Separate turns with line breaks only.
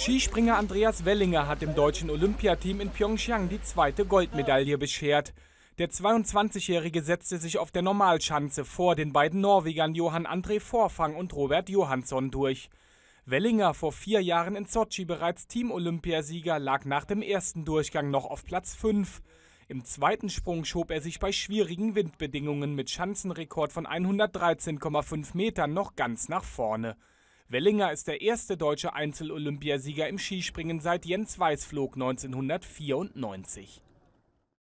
Skispringer Andreas Wellinger hat dem deutschen Olympiateam in Pyeongchang die zweite Goldmedaille beschert. Der 22-Jährige setzte sich auf der Normalschanze vor den beiden Norwegern Johann André Vorfang und Robert Johansson durch. Wellinger, vor vier Jahren in Sochi bereits Team-Olympiasieger, lag nach dem ersten Durchgang noch auf Platz 5. Im zweiten Sprung schob er sich bei schwierigen Windbedingungen mit Schanzenrekord von 113,5 Metern noch ganz nach vorne. Wellinger ist der erste deutsche Einzel-Olympiasieger im Skispringen seit Jens Weißflog 1994.